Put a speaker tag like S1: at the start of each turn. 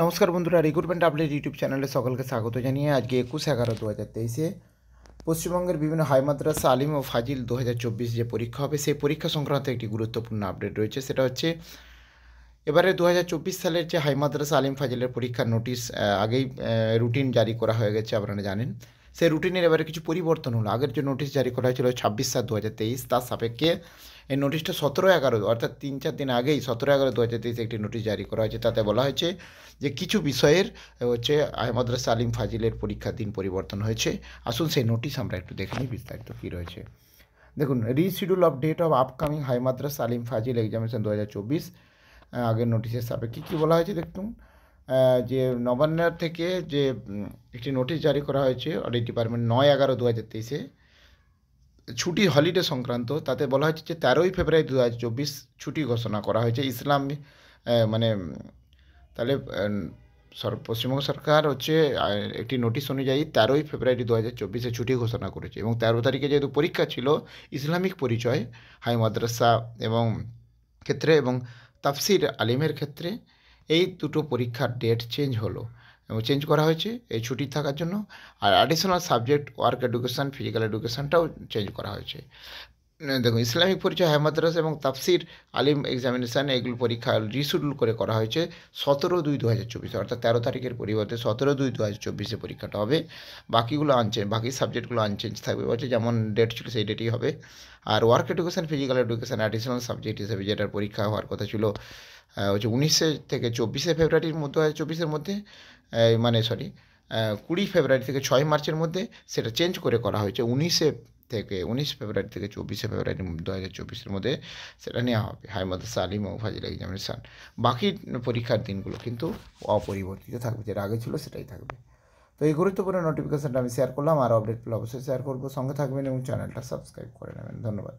S1: নমস্কার বন্ধুরা recruitment update YouTube চ্যানেলে সকলকে স্বাগত জানিয়ে আজকে একুশ এগারো দু হাজার তেইশে পশ্চিমবঙ্গের বিভিন্ন হাই মাদ্রাসা আলিম ও ফাজিল দু যে পরীক্ষা হবে সেই পরীক্ষা সংক্রান্ত একটি গুরুত্বপূর্ণ আপডেট রয়েছে সেটা হচ্ছে এবারে দু সালের যে হাই মাদ্রাসা আলিম ফাজিলের পরীক্ষার নোটিশ আগেই রুটিন জারি করা হয়ে গেছে আপনারা জানেন সেই রুটিনের এবারে কিছু পরিবর্তন হলো আগের যে নোটিশ জারি করা হয়েছিল ছাব্বিশ সাত দু তার সাপেক্ষে এই নোটিশটা সতেরো এগারো অর্থাৎ তিন চার দিন আগেই সতেরো এগারো দু হাজার তেইশে একটি নোটিশ জারি করা হয়েছে তাতে বলা হয়েছে যে কিছু বিষয়ের হচ্ছে আহমদরা সালিম ফাজিলের পরীক্ষার দিন পরিবর্তন হয়েছে আসুন সেই নোটিশ আমরা একটু দেখে নিই বিস্তারিত কী রয়েছে দেখুন reschedule of date of upcoming high মাদ্রাস সালিম ফাজিল এক্সামিনেশন দু হাজার চব্বিশ আগের নোটিশের সাপেক্ষে কী বলা হয়েছে দেখুন যে নবান্নার থেকে যে একটি নোটিশ জারি করা হয়েছে অডিট ডিপার্টমেন্ট নয় এগারো দু হাজার তেইশে ছুটি হলিডে সংক্রান্ত তাতে বলা হয়েছে যে তেরোই ফেব্রুয়ারি দু হাজার চব্বিশ ছুটি ঘোষণা করা হয়েছে ইসলাম মানে তাহলে পশ্চিমবঙ্গ সরকার হচ্ছে একটি নোটিশ অনুযায়ী তেরোই ফেব্রুয়ারি দু হাজার চব্বিশে ছুটি ঘোষণা করেছে এবং তেরো তারিখে যেহেতু পরীক্ষা ছিল ইসলামিক পরিচয় হাই মাদ্রাসা এবং ক্ষেত্রে এবং তাফসির আলিমের ক্ষেত্রে এই দুটো পরীক্ষার ডেট চেঞ্জ হলো এবং চেঞ্জ করা হয়েছে এই ছুটি থাকার জন্য আর additional subject work education physical এডুকেশানটাও চেঞ্জ করা হয়েছে দেখুন ইসলামিক পরিচয় হেমাদ্রাস এবং তাফসির আলিম এক্সামিনেশান এগুলো পরীক্ষা রিশিডিউল করে করা হয়েছে সতেরো দুই দু হাজার চব্বিশে অর্থাৎ তেরো তারিখের পরিবর্তে সতেরো দুই দু হাজার চব্বিশে পরীক্ষাটা হবে বাকিগুলো আনচেঞ্জ বাকি সাবজেক্টগুলো আনচেঞ্জ থাকবে বলছে যেমন ডেট ছিল সেই ডেটই হবে আর work education physical education additional subject হিসেবে যেটার পরীক্ষা হওয়ার কথা ছিল হচ্ছে উনিশে থেকে চব্বিশে ফেব্রুয়ারির মধ্যে চব্বিশের মধ্যে মানে সরি কুড়ি ফেব্রুয়ারি থেকে ছয় মার্চের মধ্যে সেটা চেঞ্জ করে করা হয়েছে উনিশে থেকে উনিশ ফেব্রুয়ারি থেকে চব্বিশে ফেব্রুয়ারি দু হাজার চব্বিশের মধ্যে সেটা নেওয়া হবে হায়মদ সালিম ও ফাজিল এক্সামিনেশান বাকি পরীক্ষার দিনগুলো কিন্তু অপরিবর্তিত থাকবে যেটা আগে ছিল সেটাই থাকবে তো এই গুরুত্বপূর্ণ নোটিফিকেশানটা আমি শেয়ার করলাম আর আপডেটগুলো অবশ্যই শেয়ার করবো সঙ্গে থাকবেন এবং চ্যানেলটা সাবস্ক্রাইব করে নেবেন ধন্যবাদ